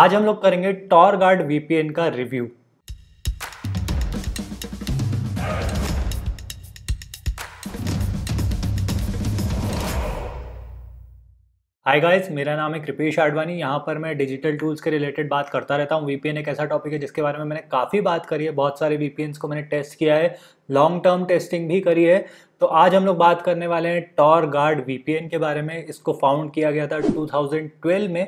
आज हम लोग करेंगे टॉर गार्ड वीपीएन का रिव्यू हाय गाइस मेरा नाम है कृपेश आडवाणी यहाँ पर मैं डिजिटल टूल्स के रिलेटेड बात करता रहता हूँ वीपीएन एक ऐसा टॉपिक है जिसके बारे में मैंने काफ़ी बात करी है बहुत सारे वीपीएन्स को मैंने टेस्ट किया है लॉन्ग टर्म टेस्टिंग भी करी है तो आज हम लोग बात करने वाले हैं टॉर गार्ड वीपीएन के बारे में इसको फाउंड किया गया था टू में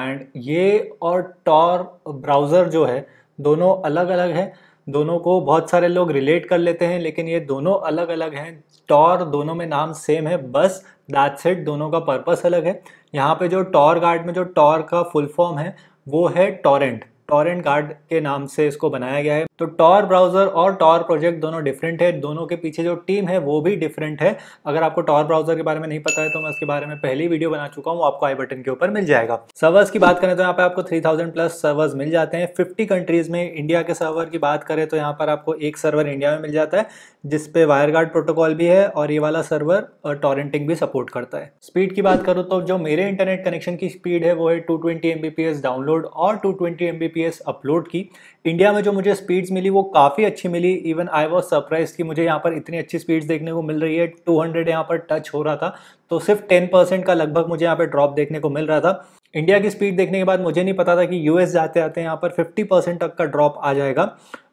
एंड ये और टॉर ब्राउज़र जो है दोनों अलग अलग हैं दोनों को बहुत सारे लोग रिलेट कर लेते हैं लेकिन ये दोनों अलग अलग हैं टॉर दोनों में नाम सेम है बस दैट सेट दोनों का पर्पस अलग है यहाँ पे जो टॉर गार्ड में जो टॉर का फुल फॉर्म है वो है टॉरेंट टॉरेंट गार्ड के नाम से इसको बनाया गया है तो टॉर ब्राउजर और टॉर प्रोजेक्ट दोनों डिफरेंट है दोनों के पीछे जो टीम है वो भी डिफरेंट है अगर आपको टॉर ब्राउजर के बारे में नहीं पता है तो मैं उसके बारे में पहली वीडियो बना चुका हूँ आपको आई बटन के ऊपर मिल जाएगा सर्वर्स की बात करें तो यहाँ पर आपको थ्री प्लस सर्वर्स मिल जाते हैं फिफ्टी कंट्रीज में इंडिया के सर्वर की बात करें तो यहाँ पर आपको एक सर्वर इंडिया में मिल जाता है जिसपे वायर गार्ड प्रोटोकॉल भी है और ये वाला सर्वर टॉरेंटिंग भी सपोर्ट करता है स्पीड की बात करूँ तो जो मेरे इंटरनेट कनेक्शन की स्पीड है वो है टू ट्वेंटी डाउनलोड और टू ट्वेंटी अपलोड की इंडिया में जो मुझे स्पीड्स मिली वो काफ़ी अच्छी मिली इवन आई वॉज सरप्राइज कि मुझे यहाँ पर इतनी अच्छी स्पीड्स देखने को मिल रही है 200 हंड्रेड यहाँ पर टच हो रहा था तो सिर्फ 10% का लगभग मुझे यहाँ पर ड्रॉप देखने को मिल रहा था इंडिया की स्पीड देखने के बाद मुझे नहीं पता था कि यूएस जाते आते यहाँ पर 50% तक का ड्रॉप आ जाएगा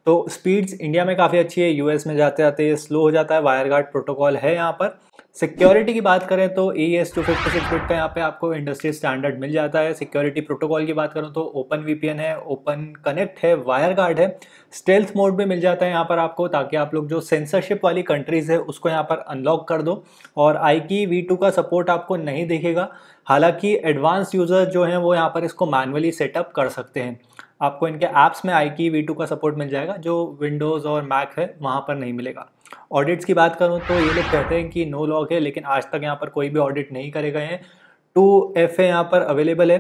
तो स्पीड्स इंडिया में काफ़ी अच्छी है यूएस में जाते आते ये स्लो हो जाता है वायर गार्ड प्रोटोकॉल है यहाँ पर सिक्योरिटी की बात करें तो E S two fifty six bit का यहाँ पे आपको इंडस्ट्री स्टैंडर्ड मिल जाता है सिक्योरिटी प्रोटोकॉल की बात करूँ तो ओपन वीपीएन है ओपन कनेक्ट है वायर गार्ड है स्टेल्थ मोड भी मिल जाता है यहाँ पर आपको ताकि आप लोग जो सेंसरशिप वाली कंट्रीज़ है उसको यहाँ पर अनलॉक कर दो और आई की वी टू का सपोर्ट आपको नहीं दिखेगा हालांकि एडवांस यूज़र जो हैं वो यहाँ पर इसको मैनुअली सेटअप कर सकते हैं आपको इनके ऐप्स में आई की वी टू का सपोर्ट मिल जाएगा जो विंडोज़ और मैक है वहाँ पर नहीं मिलेगा ऑडिट्स की बात करूँ तो ये लोग कहते हैं कि नो लॉग है लेकिन आज तक यहाँ पर कोई भी ऑडिट नहीं करे गए हैं टू एफ ए यहाँ पर अवेलेबल है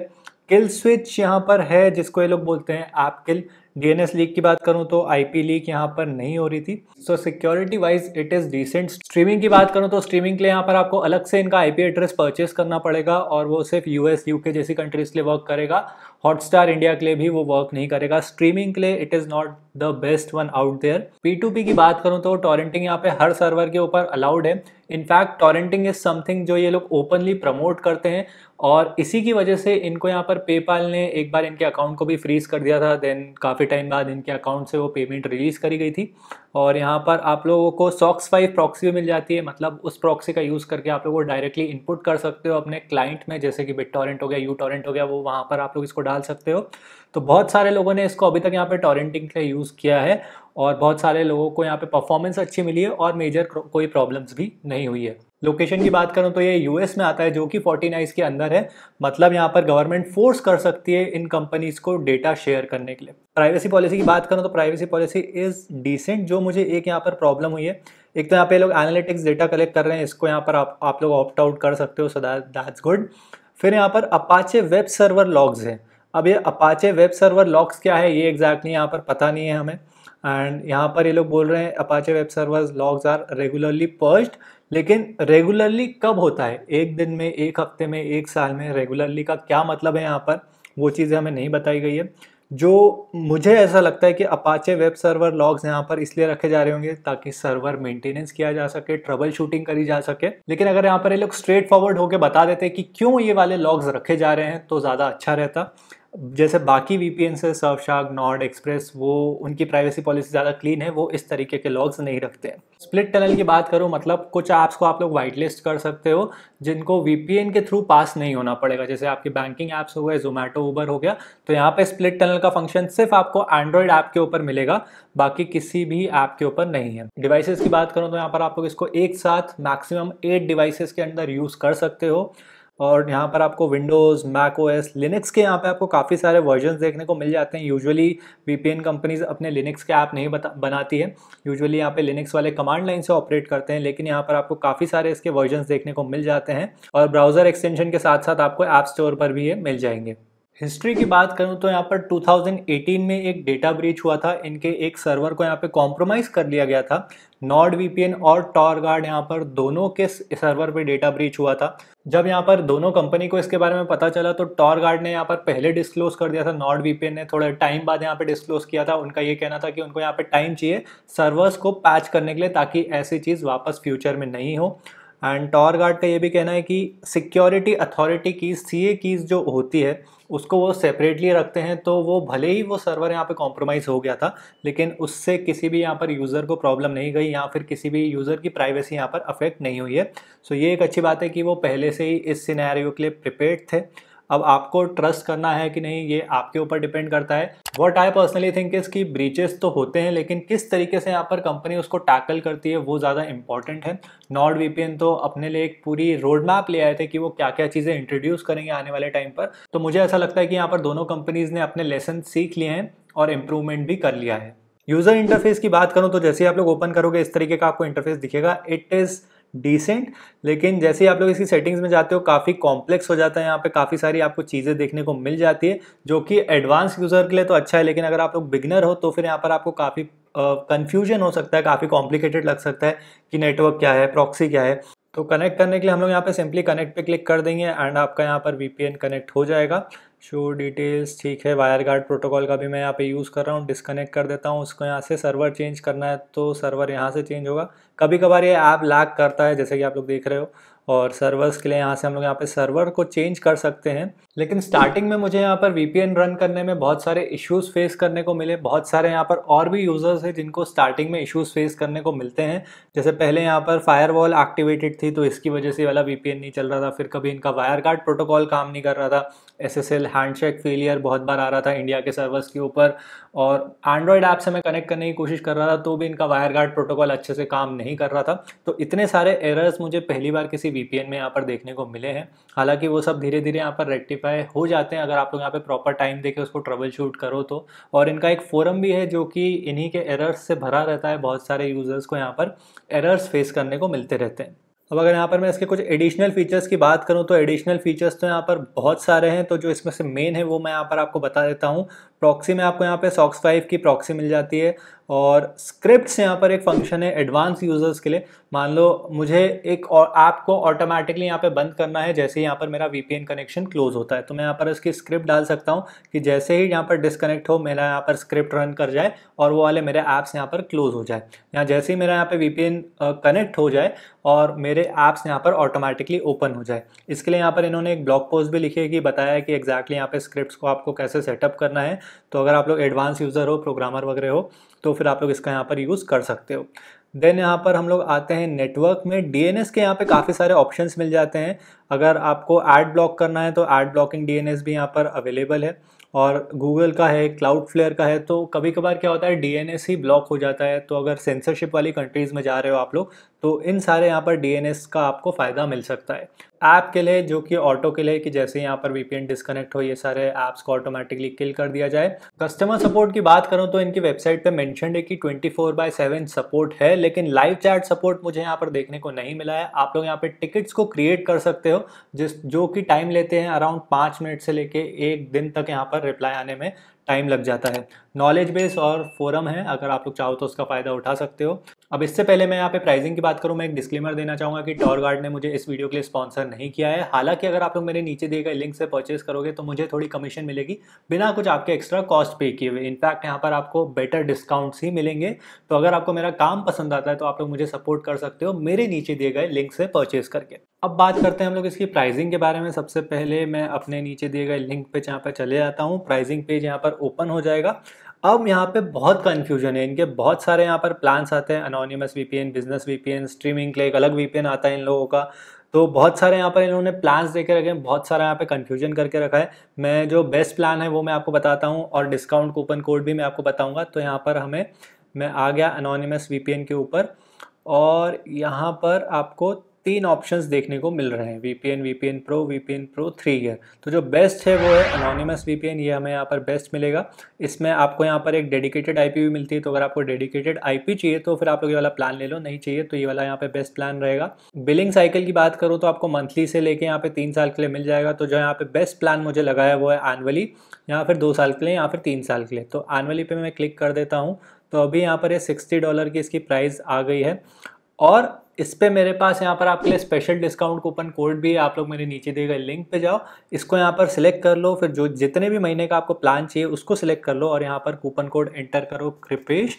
किल स्विच यहाँ पर है जिसको ये लोग बोलते हैं ऐप किल डीएनएस लीक की बात करूं तो आईपी लीक यहाँ पर नहीं हो रही थी so security wise it is decent streaming की बात करूं तो स्ट्रीमिंग के लिए यहाँ पर आपको अलग से इनका आईपी एड्रेस परचेस करना पड़ेगा और वो सिर्फ यूएस यूके जैसी कंट्रीज के लिए वर्क करेगा हॉटस्टार इंडिया के लिए भी वो वर्क नहीं करेगा स्ट्रीमिंग के लिए it is not the best one out there P की बात करूँ तो टॉरेंटिंग यहाँ पे हर सर्वर के ऊपर अलाउड है इनफैक्ट टॉरेंटिंग इज समथिंग जो ये लोग ओपनली प्रमोट करते हैं और इसी की वजह से इनको यहाँ पर पेपाल ने एक बार इनके अकाउंट को भी फ्रीज कर दिया था देन काफ़ी टाइम बाद इनके अकाउंट से वो पेमेंट रिलीज करी गई थी और यहाँ पर आप लोगों को सॉक्स फाइव प्रॉक्सी भी मिल जाती है मतलब उस प्रॉक्सी का यूज़ करके आप लोग डायरेक्टली इनपुट कर सकते हो अपने क्लाइंट में जैसे कि बिट टॉरेंट हो गया यू टॉरेंट हो गया वो वहाँ पर आप लोग इसको डाल सकते हो तो बहुत सारे लोगों ने इसको अभी तक यहाँ पे टॉरेंटिंग के लिए यूज़ किया है और बहुत सारे लोगों को यहाँ पे परफॉर्मेंस अच्छी मिली है और मेजर कोई प्रॉब्लम्स भी नहीं हुई है लोकेशन की बात करूँ तो ये यूएस में आता है जो कि फोर्टी नाइस के अंदर है मतलब यहाँ पर गवर्नमेंट फोर्स कर सकती है इन कंपनीज को डेटा शेयर करने के लिए प्राइवेसी पॉलिसी की बात करूँ तो प्राइवेसी पॉलिसी इज़ डिसेंट जो मुझे एक यहाँ पर प्रॉब्लम हुई है एक तो यहाँ पे लोग एनालिटिक्स डेटा कलेक्ट कर रहे हैं इसको यहाँ पर आप आप लोग ऑप्ट आउट कर सकते हो सो दैट्स गुड फिर यहाँ पर अपाचे वेब सर्वर लॉग्स हैं अब ये अपाचे वेब सर्वर लॉक्स क्या है ये एग्जैक्टली यहाँ पर पता नहीं है हमें एंड यहाँ पर ये लोग बोल रहे हैं Apache web server logs are regularly parsed लेकिन रेगुलरली कब होता है एक दिन में एक हफ्ते में एक साल में रेगुलरली का क्या मतलब है यहाँ पर वो चीज़ें हमें नहीं बताई गई है जो मुझे ऐसा लगता है कि अपाचे वेब सर्वर लॉग्स यहाँ पर इसलिए रखे जा रहे होंगे ताकि सर्वर मेंटेनेंस किया जा सके ट्रबल शूटिंग करी जा सके लेकिन अगर यहाँ पर ये लोग स्ट्रेट फॉरवर्ड होकर बता देते कि क्यों ये वाले लॉग्स रखे जा रहे हैं तो ज़्यादा अच्छा रहता जैसे बाकी वी पी से सर्वशार्क नॉर्ड एक्सप्रेस वो उनकी प्राइवेसी पॉलिसी ज़्यादा क्लीन है वो इस तरीके के लॉग्स नहीं रखते हैं स्प्लिट टनल की बात करूँ मतलब कुछ ऐप्स को आप लोग वाइट लिस्ट कर सकते हो जिनको वी पी एन के थ्रू पास नहीं होना पड़ेगा जैसे आपकी बैंकिंग ऐप्स हो गए जोमेटो ऊबर हो गया तो यहाँ पर स्प्लिट टनल का फंक्शन सिर्फ आपको एंड्रॉयड ऐप के ऊपर मिलेगा बाकी किसी भी ऐप के ऊपर नहीं है डिवाइसेज की बात करूँ तो यहाँ पर आप लोग इसको एक साथ मैक्सिमम एट डिवाइसेज के अंदर यूज़ कर सकते हो और यहाँ पर आपको Windows Mac O S Linux के यहाँ पे आपको काफ़ी सारे वर्जन देखने को मिल जाते हैं यूजुअली एन कंपनीज अपने लिनक्स के ऐप नहीं बता बनाती है यूजुअली यहाँ पे लिनक्स वाले कमांड लाइन से ऑपरेट करते हैं लेकिन यहाँ पर आपको काफ़ी सारे इसके वर्जन देखने को मिल जाते हैं और ब्राउज़र एक्सटेंशन के साथ साथ आपको ऐप स्टोर पर भी ये मिल जाएंगे हिस्ट्री की बात करूं तो यहाँ पर 2018 में एक डेटा ब्रीच हुआ था इनके एक सर्वर को यहाँ पे कॉम्प्रोमाइज़ कर लिया गया था नॉर्ड वीपीएन और टॉरगार्ड यहाँ पर दोनों के सर्वर पे डेटा ब्रीच हुआ था जब यहाँ पर दोनों कंपनी को इसके बारे में पता चला तो टॉरगार्ड ने यहाँ पर पहले डिस्क्लोज कर दिया था नॉर्ड वीपीएन ने थोड़ा टाइम बाद यहाँ पे डिस्क्लोज किया था उनका ये कहना था कि उनको यहाँ पे टाइम चाहिए सर्वर्स को पैच करने के लिए ताकि ऐसी चीज़ वापस फ्यूचर में नहीं हो एंड टॉरगार्ड का ये भी कहना है कि सिक्योरिटी अथॉरिटी की सी कीज़ जो होती है उसको वो सेपरेटली रखते हैं तो वो भले ही वो सर्वर यहाँ पे कॉम्प्रोमाइज़ हो गया था लेकिन उससे किसी भी यहाँ पर यूज़र को प्रॉब्लम नहीं गई या फिर किसी भी यूज़र की प्राइवेसी यहाँ पर अफेक्ट नहीं हुई है सो ये एक अच्छी बात है कि वो पहले से ही इस सिनेरियो के लिए प्रिपेयर्ड थे अब आपको ट्रस्ट करना है कि नहीं ये आपके ऊपर डिपेंड करता है what I personally think is कि ब्रीचेस तो होते हैं लेकिन किस तरीके से यहाँ पर कंपनी उसको टैकल करती है वो ज़्यादा इंपॉर्टेंट है नॉर्ड वी तो अपने लिए एक पूरी रोड मैप ले आए थे कि वो क्या क्या चीज़ें इंट्रोड्यूस करेंगे आने वाले टाइम पर तो मुझे ऐसा लगता है कि यहाँ पर दोनों कंपनीज़ ने अपने लेसन सीख लिए हैं और इम्प्रूवमेंट भी कर लिया है यूज़र इंटरफेस की बात करूँ तो जैसे ही आप लोग ओपन करोगे इस तरीके का आपको इंटरफेस दिखेगा इट इज़ डिसेंट लेकिन जैसे ही आप लोग इसकी सेटिंग्स में जाते हो काफ़ी कॉम्प्लेक्स हो जाता है यहाँ पे काफ़ी सारी आपको चीज़ें देखने को मिल जाती है जो कि एडवांस यूज़र के लिए तो अच्छा है लेकिन अगर आप लोग बिगनर हो तो फिर यहाँ पर आपको काफ़ी कन्फ्यूजन uh, हो सकता है काफ़ी कॉम्प्लिकेटेड लग सकता है कि नेटवर्क क्या है प्रॉक्सी क्या है तो कनेक्ट करने के लिए हम लोग यहाँ पे सिंपली कनेक्ट पे क्लिक कर देंगे एंड आपका यहाँ पर वीपीएन कनेक्ट हो जाएगा शो डिटेल्स ठीक है वायर गार्ड प्रोटोकॉल का भी मैं यहाँ पे यूज़ कर रहा हूँ डिसकनेक्ट कर देता हूँ उसको यहाँ से सर्वर चेंज करना है तो सर्वर यहाँ से चेंज होगा कभी कभार ये ऐप लैग करता है जैसे कि आप लोग देख रहे हो और सर्वर्स के लिए यहाँ से हम लोग यहाँ पे सर्वर को चेंज कर सकते हैं लेकिन स्टार्टिंग में मुझे यहाँ पर वी रन करने में बहुत सारे इश्यूज़ फेस करने को मिले बहुत सारे यहाँ पर और भी यूज़र्स हैं जिनको स्टार्टिंग में इश्यूज़ फेस करने को मिलते हैं जैसे पहले यहाँ पर फायरवॉल एक्टिवेटेड थी तो इसकी वजह से वाला वी नहीं चल रहा था फिर कभी इनका वायर गार्ड प्रोटोकॉल काम नहीं कर रहा था S S L handshake failure बहुत बार आ रहा था इंडिया के सर्वर्स के ऊपर और एंड्रॉयड ऐप से मैं कनेक्ट करने की कोशिश कर रहा था तो भी इनका वायर गार्ड प्रोटोकॉल अच्छे से काम नहीं कर रहा था तो इतने सारे एरर्स मुझे पहली बार किसी वीपीएन में यहाँ पर देखने को मिले हैं हालांकि वो सब धीरे धीरे यहाँ पर रेक्टिफाई हो जाते हैं अगर आप लोग यहाँ पे प्रॉपर टाइम देके उसको ट्रबल शूट करो तो और इनका एक फोरम भी है जो कि इन्हीं के एरर्स से भरा रहता है बहुत सारे यूज़र्स को यहाँ पर एरर्स फेस करने को मिलते रहते हैं अब अगर यहाँ पर मैं इसके कुछ एडिशनल फीचर्स की बात करूँ तो एडिशनल फीचर्स तो यहाँ पर बहुत सारे हैं तो जो इसमें से मेन है वो मैं यहाँ पर आपको बता देता हूँ प्रॉक्सी में आपको यहाँ पे सॉक्स फाइव की प्रॉक्सी मिल जाती है और स्क्रिप्ट्स यहाँ पर एक फंक्शन है एडवांस यूजर्स के लिए मान लो मुझे एक और ऐप को ऑटोमेटिकली यहाँ पे बंद करना है जैसे ही यहाँ पर मेरा वीपीएन कनेक्शन क्लोज होता है तो मैं यहाँ पर उसकी स्क्रिप्ट डाल सकता हूँ कि जैसे ही यहाँ पर डिस्कनेक्ट हो मेरा यहाँ पर स्क्रिप्ट रन कर जाए और वो वाले मेरे ऐप्स यहाँ पर क्लोज हो जाए या जैसे ही मेरा यहाँ पर वी कनेक्ट हो जाए और मेरे ऐप्स यहाँ पर ऑटोमेटिकली ओपन हो जाए इसके लिए यहाँ पर इन्होंने एक ब्लॉग पोस्ट भी लिखी है कि बताया कि एग्जैक्टली यहाँ पर स्क्रिप्ट को आपको कैसे सेटअप करना है तो अगर आप लोग एडवांस यूज़र हो प्रोग्रामर वगैरह हो तो फिर आप लोग इसका यहाँ पर यूज़ कर सकते हो देन यहाँ पर हम लोग आते हैं नेटवर्क में डीएनएस के यहाँ पे काफ़ी सारे ऑप्शन मिल जाते हैं अगर आपको एड ब्लॉक करना है तो ऐड ब्लॉकिंग डीएनएस भी यहाँ पर अवेलेबल है और गूगल का है क्लाउड फ्लेयर का है तो कभी कभार क्या होता है डीएनएस ही ब्लॉक हो जाता है तो अगर सेंसरशिप वाली कंट्रीज़ में जा रहे हो आप लोग तो इन सारे यहाँ पर डीएनएस का आपको फ़ायदा मिल सकता है ऐप के लिए जो कि ऑटो के लिए कि जैसे यहाँ पर वीपीएन डिस्कनेक्ट हो ये सारे ऐप्स को ऑटोमेटिकली किल कर दिया जाए कस्टमर सपोर्ट की बात करूँ तो इनकी वेबसाइट पर मैंशन है कि twenty four by seven support है लेकिन लाइव चैट सपोर्ट मुझे यहाँ पर देखने को नहीं मिला है आप लोग यहाँ पर टिकट्स को क्रिएट कर सकते हो हो जिस जो कि टाइम लेते हैं अराउंड पाँच मिनट से लेके एक दिन तक यहाँ पर रिप्लाई आने में टाइम लग जाता है नॉलेज बेस और फोरम है अगर आप लोग चाहो तो उसका फ़ायदा उठा सकते हो अब इससे पहले मैं यहाँ पे प्राइसिंग की बात करूँ मैं एक डिस्क्लेमर देना चाहूँगा कि टॉर गार्ड ने मुझे इस वीडियो के लिए स्पॉन्सर नहीं किया है हालांकि अगर आप लोग मेरे नीचे दिए गए लिंक से परचेस करोगे तो मुझे थोड़ी कमीशन मिलेगी बिना कुछ आपके एक्स्ट्रा कॉस्ट पे किए हुए इनफैक्ट यहाँ पर आपको बेटर डिस्काउंट्स ही मिलेंगे तो अगर आपको मेरा काम पसंद आता है तो आप लोग मुझे सपोर्ट कर सकते हो मेरे नीचे दिए गए लिंक से परचेज करके अब बात करते हैं हम लोग इसकी प्राइसिंग के बारे में सबसे पहले मैं अपने नीचे दिए गए लिंक पे यहाँ पर चले जाता हूँ प्राइसिंग पेज यहाँ पर ओपन हो जाएगा अब यहाँ पे बहुत कन्फ्यूजन है इनके बहुत सारे यहाँ पर प्लान्स आते हैं anonymous P N business V N streaming के एक अलग एन आता है इन लोगों का तो बहुत सारे यहाँ पर इन्होंने प्लान्स दे के रखे हैं बहुत सारा यहाँ पे कन्फ्यूजन करके रखा है मैं जो बेस्ट प्लान है वो मैं आपको बताता हूँ और डिस्काउंट कूपन कोड भी मैं आपको बताऊँगा तो यहाँ पर हमें मैं आ गया पी एन के ऊपर और यहाँ पर आपको तीन ऑप्शंस देखने को मिल रहे हैं VPN VPN pro VPN pro three year तो जो बेस्ट है वो है अनोनिमस वीपीएन ये हमें यहाँ पर बेस्ट मिलेगा इसमें आपको यहाँ पर एक डेडिकेटेड आईपी भी मिलती है तो अगर आपको डेडिकेटेड आईपी चाहिए तो फिर आप लोग ये वाला प्लान ले लो नहीं चाहिए तो ये वाला यहाँ पे बेस्ट प्लान रहेगा बिलिंग साइकिल की बात करूँ तो आपको मंथली से लेके यहाँ पे तीन साल के लिए मिल जाएगा तो जो यहाँ पे बेस्ट प्लान मुझे लगाया वो है एनअली या फिर दो साल के लिए या फिर तीन साल के लिए तो एनअली पे मैं क्लिक कर देता हूँ तो अभी यहाँ पर ये सिक्सटी डॉलर की इसकी प्राइस आ गई है और इस पर मेरे पास यहाँ पर आपके लिए स्पेशल डिस्काउंट कूपन कोड भी है आप लोग मेरे नीचे दिए गए लिंक पे जाओ इसको यहाँ पर सिलेक्ट कर लो फिर जो जितने भी महीने का आपको प्लान चाहिए उसको सिलेक्ट कर लो और यहाँ पर कूपन कोड एंटर करो कृपेश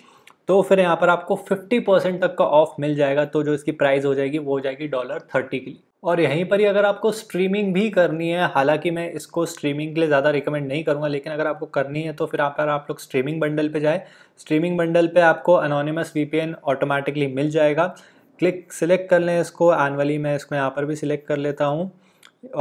तो फिर यहाँ पर आपको 50 परसेंट तक का ऑफ मिल जाएगा तो जो इसकी प्राइस हो जाएगी वो हो जाएगी डॉलर थर्टी के लिए और यहीं पर ही अगर आपको स्ट्रीमिंग भी करनी है हालांकि मैं इसको स्ट्रीमिंग के लिए ज़्यादा रिकमेंड नहीं करूँगा लेकिन अगर आपको करनी है तो फिर आप आप लोग स्ट्रीमिंग बंडल पे जाए स्ट्रीमिंग बंडल पे आपको अनोनिमस वी ऑटोमेटिकली मिल जाएगा क्लिक सिलेक्ट कर लें इसको एनअली मैं इसको यहाँ पर भी सिलेक्ट कर लेता हूँ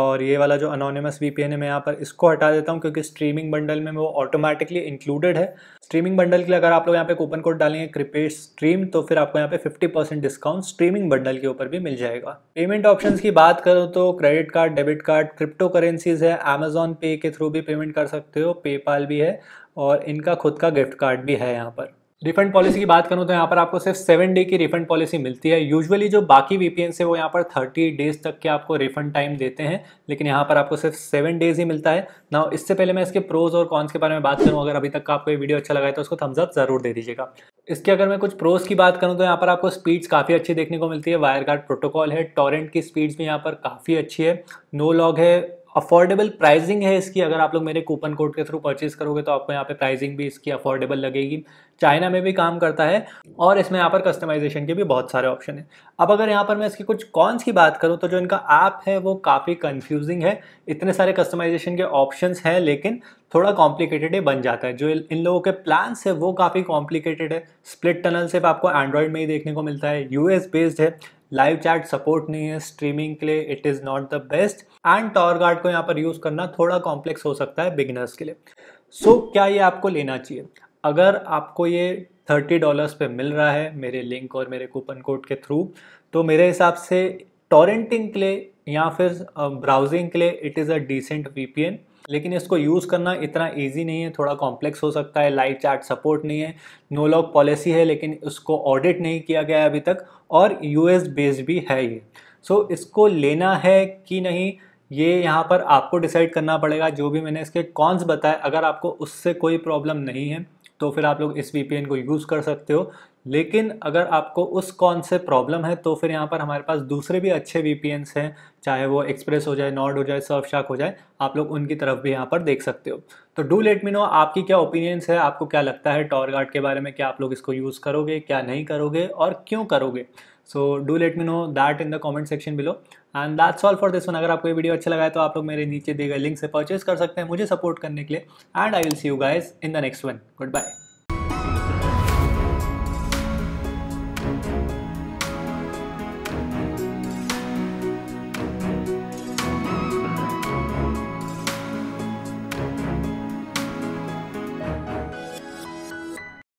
और ये वाला जो अनोनिमस वी है मैं यहाँ पर इसको हटा देता हूँ क्योंकि स्ट्रीमिंग बंडल में वो ऑटोमेटिकली इंक्लूडेड है स्ट्रीमिंग बंडल के लिए अगर आप लोग यहाँ पे कूपन कोड डालेंगे क्रिपेश स्ट्रीम तो फिर आपको यहाँ पे 50 परसेंट डिस्काउंट स्ट्रीमिंग बंडल के ऊपर भी मिल जाएगा पेमेंट ऑप्शन की बात करो तो credit card debit card crypto currencies है अमेजोन पे के थ्रू भी पेमेंट कर सकते हो पेपाल भी है और इनका खुद का गिफ्ट कार्ड भी है यहाँ पर रिफंड पॉलिसी की बात करूँ तो यहाँ पर आपको सिर्फ सेवन डे की रिफंड पॉलिसी मिलती है यूजुअली जो बाकी वी से वो यहाँ पर थर्टी डेज तक के आपको रिफंड टाइम देते हैं लेकिन यहाँ पर आपको सिर्फ सेवन डेज ही मिलता है ना इससे पहले मैं इसके प्रोज और कॉन्स के बारे में बात करूँ अगर अभी तक का आपको ये वीडियो अच्छा लगा है तो उसको थम्सअप जरूर दे दीजिएगा इसके अगर मैं कुछ प्रोज की बात करूँ तो यहाँ पर आपको स्पीड्स काफ़ी अच्छी देखने को मिलती है वायर गार्ड प्रोटोकॉल है टॉरेंट की स्पीड्स भी यहाँ पर काफ़ी अच्छी है नो लॉग है अफोर्डेबल प्राइसिंग है इसकी अगर आप लोग मेरे कूपन कोड के थ्रू परचेज करोगे तो आपको यहाँ पे प्राइसिंग भी इसकी अफोर्डेबल लगेगी चाइना में भी काम करता है और इसमें यहाँ पर कस्टमाइजेशन के भी बहुत सारे ऑप्शन हैं अब अगर यहाँ पर मैं इसके कुछ कॉन्स की बात करूँ तो जो इनका ऐप है वो काफ़ी कन्फ्यूजिंग है इतने सारे कस्टमाइजेशन के ऑप्शन हैं लेकिन थोड़ा कॉम्प्लिकेटेड ही बन जाता है जो इन लोगों के प्लान्स है वो काफ़ी कॉम्प्लिकेटेड है स्प्लिट टनल सिर्फ आपको एंड्रॉयड में ही देखने को मिलता है यू बेस्ड है लाइव चैट सपोर्ट नहीं है स्ट्रीमिंग के लिए it is not the best and Tor guard को यहाँ पर यूज़ करना थोड़ा कॉम्प्लेक्स हो सकता है बिगिनर्स के लिए सो so, क्या ये आपको लेना चाहिए अगर आपको ये थर्टी डॉलर्स पे मिल रहा है मेरे लिंक और मेरे कूपन कोड के थ्रू तो मेरे हिसाब से टॉरेंटिंग के लिए या फिर ब्राउजिंग के लिए इट इज़ अ डिसेंट एन लेकिन इसको यूज़ करना इतना ईजी नहीं है थोड़ा कॉम्प्लेक्स हो सकता है लाइव चैट सपोर्ट नहीं है नो लॉक पॉलिसी है लेकिन उसको ऑडिट नहीं किया गया अभी तक और यूएस बेस्ड भी है ये सो so, इसको लेना है कि नहीं ये यहाँ पर आपको डिसाइड करना पड़ेगा जो भी मैंने इसके कॉन्स बताए अगर आपको उससे कोई प्रॉब्लम नहीं है तो फिर आप लोग इस वी को यूज़ कर सकते हो लेकिन अगर आपको उस कौन से प्रॉब्लम है तो फिर यहाँ पर हमारे पास दूसरे भी अच्छे वी हैं चाहे वो एक्सप्रेस हो जाए नॉर्ड हो जाए सर्फ शाक हो जाए आप लोग उनकी तरफ भी यहाँ पर देख सकते हो तो डू लेट मी नो आपकी क्या ओपिनियंस है आपको क्या लगता है टॉरगार्ड के बारे में क्या आप लोग इसको यूज़ करोगे क्या नहीं करोगे और क्यों करोगे so do let me know that in the comment section below and that's all for this one अगर आपको ये वीडियो अच्छा लगा है तो आप लोग मेरे नीचे दिए गए लिंक से परचेज कर सकते हैं मुझे सपोर्ट करने के लिए and I will see you guys in the next one good bye